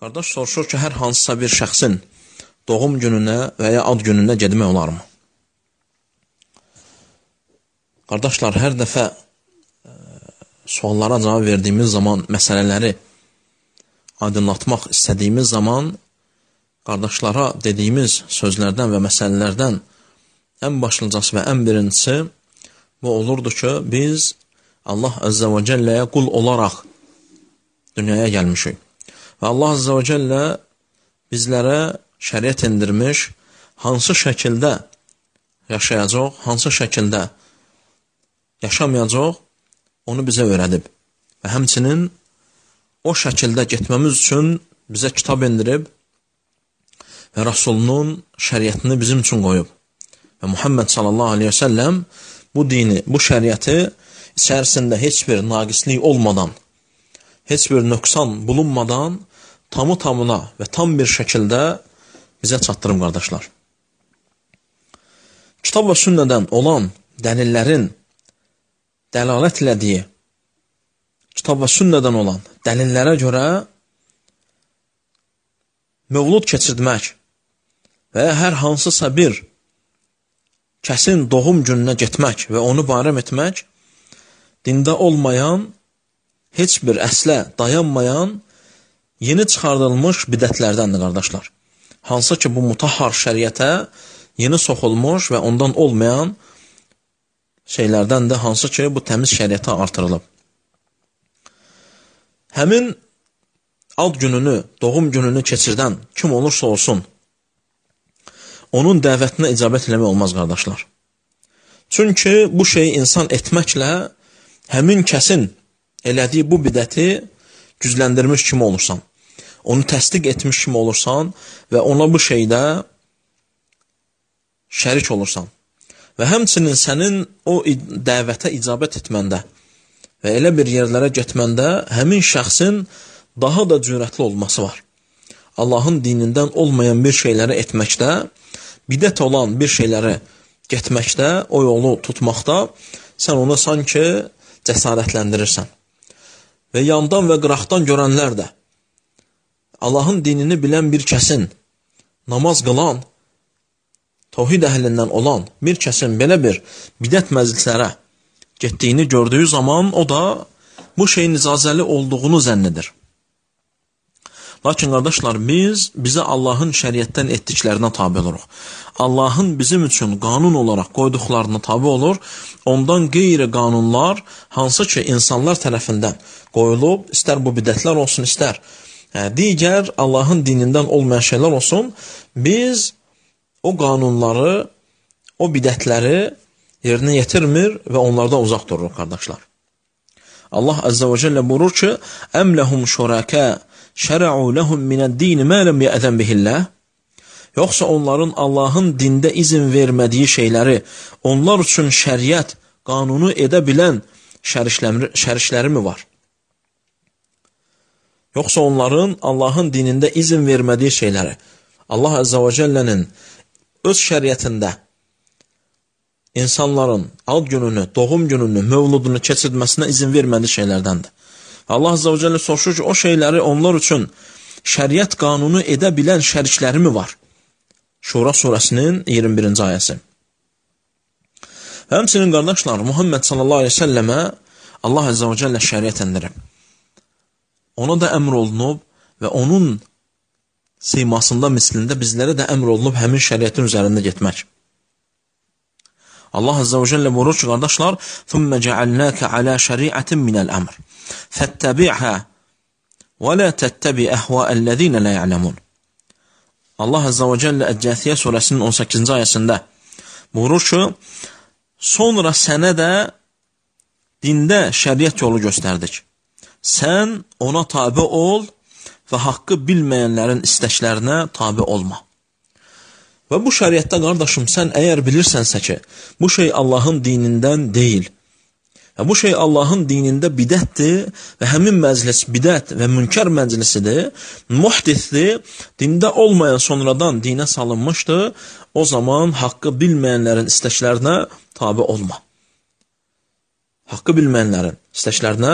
Qardaş soruşur ki, hər hansısa bir şəxsin doğum gününə və ya ad gününə gedmək olarmı? Qardaşlar, hər dəfə ə, e, suallara cavab verdiyimiz zaman, məsələləri aydınlatmaq istədiyimiz zaman qardaşlara dediyimiz sözlərdən və məsələlərdən ən başlıcası və ən birincisi bu olurdu ki, biz Allah Əzzə və Cəlləyə qul olaraq dünyaya gəlmişik Və Allah Azza və Cəllə bizlərə şəriət indirmiş, hansı şəkildə yaşayacaq, hansı şəkildə yaşamayacaq, onu bizə öyrədib. Və həmçinin o şəkildə getməmiz üçün bizə kitab indirib və Rasulunun şəriətini bizim üçün qoyub. Və Muhammed sallallahu aleyhi və səlləm bu dini, bu şəriəti içərisində heç bir naqislik olmadan heç bir nöqsan bulunmadan tamı tamına və tam bir şəkildə bizə çatdırım qardaşlar. Kitab və sünnədən olan dəlillərin dəlalət elədiyi kitab və sünnədən olan dəlillərə görə mövlud keçirmək və hər hansısa bir kəsin doğum gününə getmək və onu bayram etmək dində olmayan heç bir əslə dayanmayan yeni çıxardılmış bidətlərdəndir, qardaşlar. Hansı ki, bu mutahhar şəriətə yeni soxulmuş və ondan olmayan şeylərdən də hansı ki, bu təmiz şəriətə artırılıb. Həmin ad gününü, doğum gününü keçirdən kim olursa olsun, onun dəvətinə icabət eləmək olmaz, qardaşlar. Çünki bu şeyi insan etməklə həmin kəsin elədiyi bu bidəti gücləndirmiş kimi olursan. Onu təsdiq etmiş kimi olursan və ona bu şeydə şərik olursan. Və həmçinin sənin o dəvətə icabət etməndə və elə bir yerlərə getməndə həmin şəxsin daha da cürətli olması var. Allahın dinindən olmayan bir şeyləri etməkdə, bidət olan bir şeyləri getməkdə, o yolu tutmaqda sən onu sanki cəsarətləndirirsən və yandan və qıraqdan görənlər də Allahın dinini bilən bir kəsin, namaz qılan, tohid əhlindən olan bir kəsin belə bir bidət məclislərə getdiyini gördüyü zaman o da bu şeyin icazəli olduğunu zənn edir. Lakin qardaşlar, biz bizə Allahın şəriətdən etdiklərinə tabi oluruq. Allahın bizim üçün qanun olaraq qoyduqlarına tabi olur. Ondan qeyri qanunlar hansı ki insanlar tərəfindən qoyulub, istər bu bidətlər olsun, istər e, digər Allahın dinindən olmayan şeylər olsun, biz o qanunları, o bidətləri yerinə yetirmir və onlardan uzaq dururuq qardaşlar. Allah Azza və Cəllə buyurur ki: "Əmləhum şuraka şərəu ləhum minəd-din mə lam yəzən bihillah? Yoxsa onların Allahın dində izin vermədiyi şeyləri onlar üçün şəriət, qanunu edə bilən şərişləri mi var? Yoxsa onların Allahın dinində izin vermədiyi şeyləri Allah Əzzə və Cəllənin öz şəriətində insanların ad gününü, doğum gününü, mövludunu keçirməsinə izin vermədiyi şeylərdəndir. Allah Azza və Cəllə soruşur ki, o şeyləri onlar üçün şəriət qanunu edə bilən şəriklərimi var? Şura surəsinin 21-ci ayəsi. Həmçinin qardaşlar, Muhammed sallallahu aleyhi səlləmə Allah Azza və Cəllə şəriət endirib. Ona da əmr olunub və onun seymasında, mislində bizlərə də əmr olunub həmin şəriətin üzərində getmək. Allah Azza və Cəllə buyurur ki, qardaşlar, "Thumma ja'alnaka ala şəriətin min al-amr. Fattabi'ha və la tattabi' ahwa'allazina la ya'lamun." Allah Azza və Cəllə Əccəsiyə surəsinin 18-ci ayəsində buyurur ki, sonra sənə də dində şəriət yolu göstərdik. Sən ona tabe ol və haqqı bilməyənlərin istəklərinə tabe olma. Və bu şəriətdə qardaşım, sən əgər bilirsənsə ki, bu şey Allahın dinindən deyil. Və bu şey Allahın dinində bidətdir və həmin məclis bidət və münkar məclisidir, muhdisdir, dində olmayan sonradan dinə salınmışdır, o zaman haqqı bilməyənlərin istəklərinə tabi olma. Haqqı bilməyənlərin istəklərinə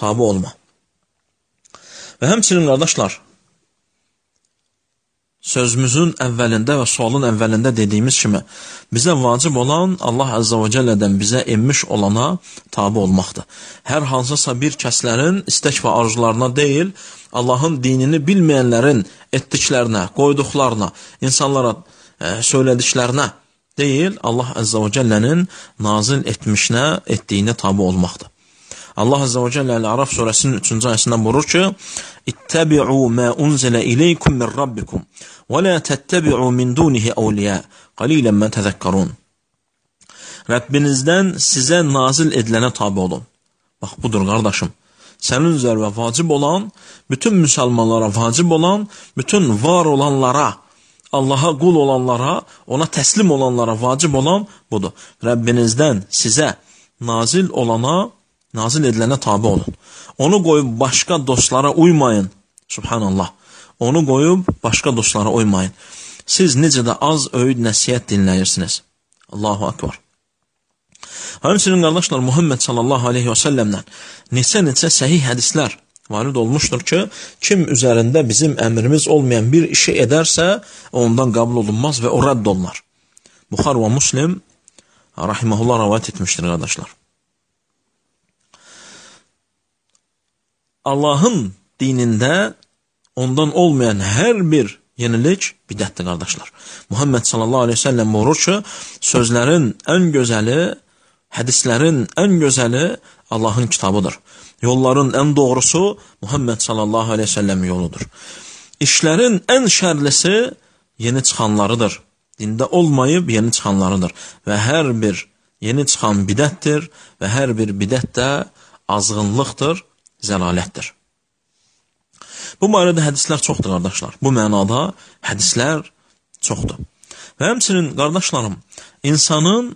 tabi olma. Və həmçinin qardaşlar, sözümüzün əvvəlində və sualın əvvəlində dediyimiz kimi, bizə vacib olan Allah Əzzə və Cəllədən bizə enmiş olana tabi olmaqdır. Hər hansısa bir kəslərin istək və arzularına deyil, Allahın dinini bilməyənlərin etdiklərinə, qoyduqlarına, insanlara ə, e, söylədiklərinə deyil, Allah Əzzə və Cəllənin nazil etmişinə, etdiyinə tabi olmaqdır. Allah Azza və Cəllə Əl-Əraf surəsinin 3-cü ayəsində buyurur ki: "İttəbi'u ma unzilə ileykum min rabbikum və la təttəbi'u min dunihi awliya. Qalilan ma təzəkkərun." Rəbbinizdən sizə nazil edilənə tabe olun. Bax budur qardaşım. Sənin üzərinə vacib olan, bütün müsəlmanlara vacib olan, bütün var olanlara Allaha qul olanlara, ona təslim olanlara vacib olan budur. Rəbbinizdən sizə nazil olana nazil edilənə tabi olun. Onu qoyub başqa dostlara uymayın. Subhanallah. Onu qoyub başqa dostlara uymayın. Siz necə də az öyüd nəsihət dinləyirsiniz. Allahu akbar. Həmçinin qardaşlar Muhammed sallallahu alayhi və sallamdan neçə-neçə səhih hədislər varid olmuşdur ki, kim üzərində bizim əmrimiz olmayan bir işi edərsə, ondan qəbul olunmaz və o rədd olunar. Buxar və Müslim rahimehullah rivayet etmişdir qardaşlar. Allahın dinində ondan olmayan hər bir yenilik bidətdir qardaşlar. Muhammed sallallahu əleyhi və səlləm buyurur ki, sözlərin ən gözəli, hədislərin ən gözəli Allahın kitabıdır. Yolların ən doğrusu Muhammed sallallahu əleyhi və səlləm yoludur. İşlərin ən şərlisi yeni çıxanlarıdır. Dində olmayıb yeni çıxanlarıdır və hər bir yeni çıxan bidətdir və hər bir bidət də azğınlıqdır zəlalətdir. Bu barədə hədislər çoxdur, qardaşlar. Bu mənada hədislər çoxdur. Və həmçinin, qardaşlarım, insanın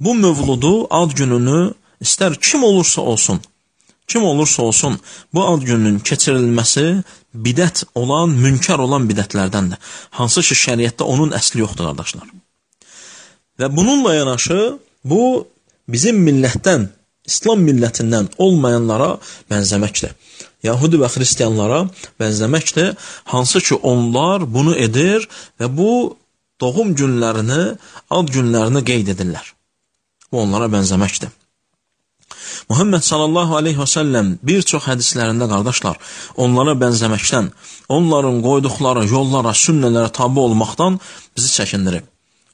bu mövludu, ad gününü istər kim olursa olsun, kim olursa olsun, bu ad gününün keçirilməsi bidət olan, münkar olan bidətlərdəndir. Hansı ki, şəriətdə onun əsli yoxdur, qardaşlar. Və bununla yanaşı, bu bizim millətdən İslam millətindən olmayanlara bənzəməklə, Yahudi və xristianlara bənzəməklə, hansı ki onlar bunu edir və bu doğum günlərini, ad günlərini qeyd edirlər. Bu onlara bənzəməkdir. Muhammed sallallahu aleyhi və səlləm bir çox hədislərində qardaşlar, onlara bənzəməkdən, onların qoyduqları yollara, sünnələrə tabi olmaqdan bizi çəkindirib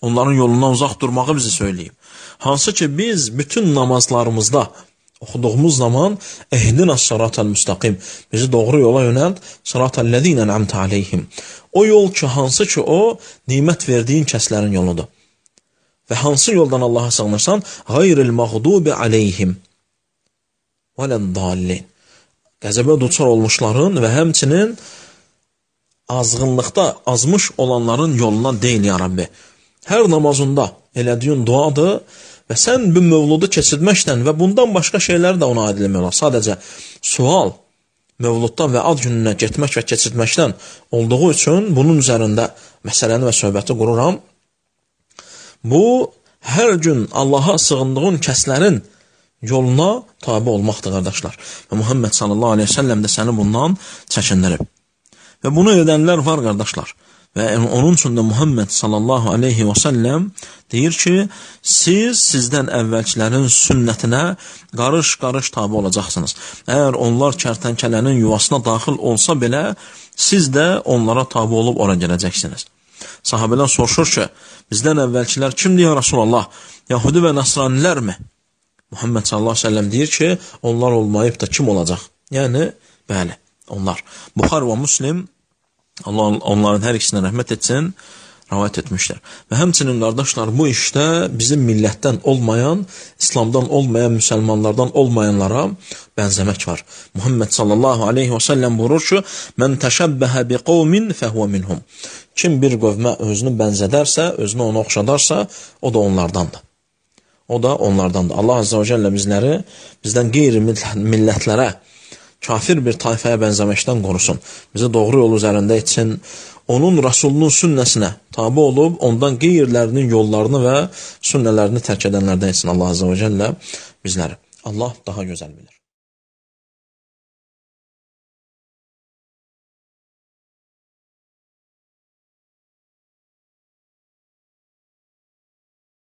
onların yolundan uzaq durmağı bizi söyləyib. Hansı ki biz bütün namazlarımızda oxuduğumuz zaman ehdinas sıratal müstaqim bizi doğru yola yönəlt sıratal ladina en'amta aleyhim. O yol ki hansı ki o nemət verdiyin kəslərin yoludur. Və hansı yoldan Allah'a sığınırsan, gayril mağdubi aleyhim vələddallin. Qəzəbə duçar olmuşların və həmçinin azğınlıqda azmış olanların yoluna deyil ya Rabbi hər namazında elədiyin duadır və sən bu mövludu keçirməklə və bundan başqa şeyləri də ona aid eləmək olar. Sadəcə sual mövluddan və ad gününə getmək və keçirməkdən olduğu üçün bunun üzərində məsələni və söhbəti qururam. Bu, hər gün Allaha sığındığın kəslərin yoluna tabi olmaqdır, qardaşlar. Və Muhammed sallallahu aleyhi və səlləm də səni bundan çəkindirib. Və bunu edənlər var, qardaşlar. Və onun üçün də Muhammed sallallahu aleyhi və səlləm deyir ki, siz sizdən əvvəlkilərin sünnətinə qarış-qarış tabi olacaqsınız. Əgər onlar kərtənkələnin yuvasına daxil olsa belə, siz də onlara tabi olub ora gələcəksiniz. Sahabələr soruşur ki, bizdən əvvəlkilər kimdir ya Rasulallah? Yahudi və Nasranilərmi? Muhammed sallallahu əleyhi və səlləm deyir ki, onlar olmayıb da kim olacaq? Yəni, bəli, onlar. Buxar və Müslim Allah onların hər ikisinə rəhmət etsin, rəvayət etmişlər. Və həmçinin qardaşlar bu işdə bizim millətdən olmayan, İslamdan olmayan, müsəlmanlardan olmayanlara bənzəmək var. Muhammed sallallahu alayhi və sallam buyurur ki: "Mən təşəbbəhə biqawmin fəhvə minhum." Kim bir qövmə özünü bənzədərsə, özünü ona oxşadarsa, o da onlardandır. O da onlardandır. Allah azza və cəllə bizləri bizdən qeyri-millətlərə -mill kafir bir tayfaya bənzəməkdən qorusun. Bizi doğru yol üzərində etsin. Onun Rasulunun sünnəsinə tabi olub, ondan qeyirlərinin yollarını və sünnələrini tərk edənlərdən etsin Allah Azə və Cəllə bizləri. Allah daha gözəl bilir.